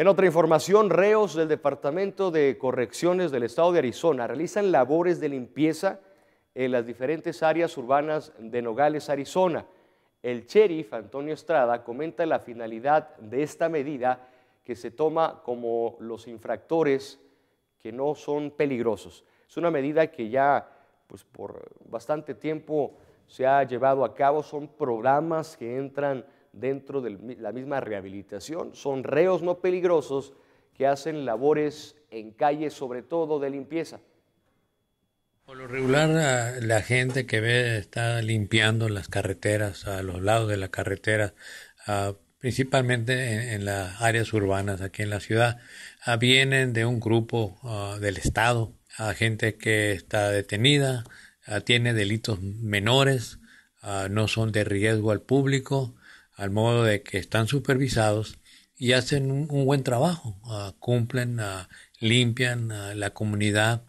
En otra información, reos del Departamento de Correcciones del Estado de Arizona realizan labores de limpieza en las diferentes áreas urbanas de Nogales, Arizona. El sheriff Antonio Estrada comenta la finalidad de esta medida que se toma como los infractores que no son peligrosos. Es una medida que ya pues, por bastante tiempo se ha llevado a cabo, son programas que entran dentro de la misma rehabilitación. Son reos no peligrosos que hacen labores en calles, sobre todo de limpieza. Por lo regular, la gente que ve está limpiando las carreteras, a los lados de la carretera, principalmente en, en las áreas urbanas aquí en la ciudad, vienen de un grupo del Estado, a gente que está detenida, tiene delitos menores, no son de riesgo al público, al modo de que están supervisados y hacen un, buen trabajo, ah, cumplen, ah, limpian ah, la comunidad,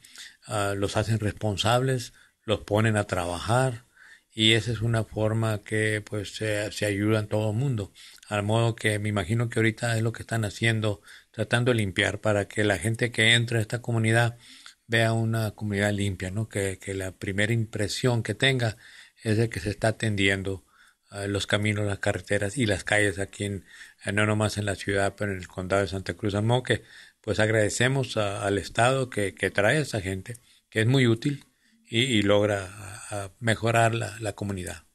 los hacen responsables, los ponen a trabajar y esa es una forma que pues se, ayuda en todo el mundo. Al modo que me imagino que ahorita es lo que están haciendo, tratando de limpiar para que la gente que entra a esta comunidad vea una comunidad limpia, ¿no? que, que la primera impresión que tenga es de que se está atendiendo los caminos, las carreteras y las calles aquí en, eh, no nomás en la ciudad, pero en el condado de Santa Cruz Amoque, que pues agradecemos al Estado que, que, trae a esta gente, que es muy útil y, logra mejorar la comunidad.